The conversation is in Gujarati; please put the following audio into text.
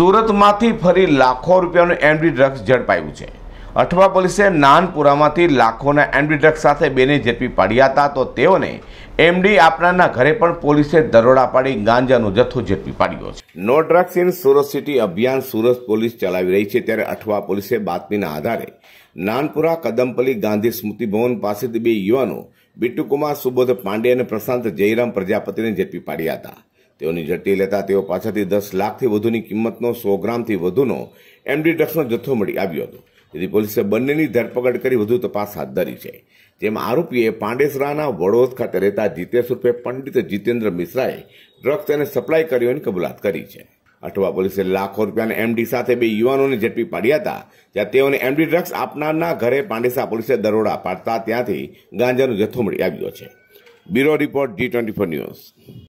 સુરતમાંથી ફરી લાખો રૂપિયાનું એમડી ડ્રગ્સ ઝડપાયું છે અઠવા પોલીસે નાનપુરામાંથી લાખોના એમડી ડ્રગ્સ સાથે બેને ઝડપી પાડ્યા હતા તો તેઓને એમડી આપનારના ઘરે પણ પોલીસે દરોડા પાડી ગાંજાનો જથ્થો ઝડપી પાડ્યો છે no drugs in Surat city અભિયાન સુરત પોલીસ ચલાવી રહી છે ત્યારે અઠવા પોલીસે બાતમીના આધારે નાનપુરા કદમપલી ગાંધી સ્મૃતિ ભવન પાસેથી બે યુવાનો બિટ્ટુકુમાર સુબોધ પાંડે અને પ્રશાંત જયરામ પ્રજાપતિને ઝડપી પાડ્યા હતા તેઓની ઝડપી લેતા તેઓ પાછળથી દસ લાખથી વધુની કિંમતનો સો ગ્રામથી વધુનો એમડી ડ્રગ્સનો જથ્થો મળી આવ્યો હતો તેથી પોલીસે બંનેની ધરપકડ કરી વધુ તપાસ હાથ ધરી છે જેમાં આરોપીએ પાંડેસરાના વડોદ ખાતે રહેતા જીતેશ રૂપે પંડિત જીતેન્દ્ર મિશ્રાએ ડ્રગ્સ તેને સપ્લાય કર્યોની કબૂલાત કરી છે અઠવા પોલીસે લાખો રૂપિયાના એમડી સાથે બે યુવાનોને ઝડપી પાડ્યા હતા જ્યાં તેઓને એમડી ડ્રગ્સ આપનારના ઘરે પાંડેસરા પોલીસે દરોડા પાડતા ત્યાંથી ગાંજાનો જથ્થો મળી આવ્યો છે bureau report G twenty four news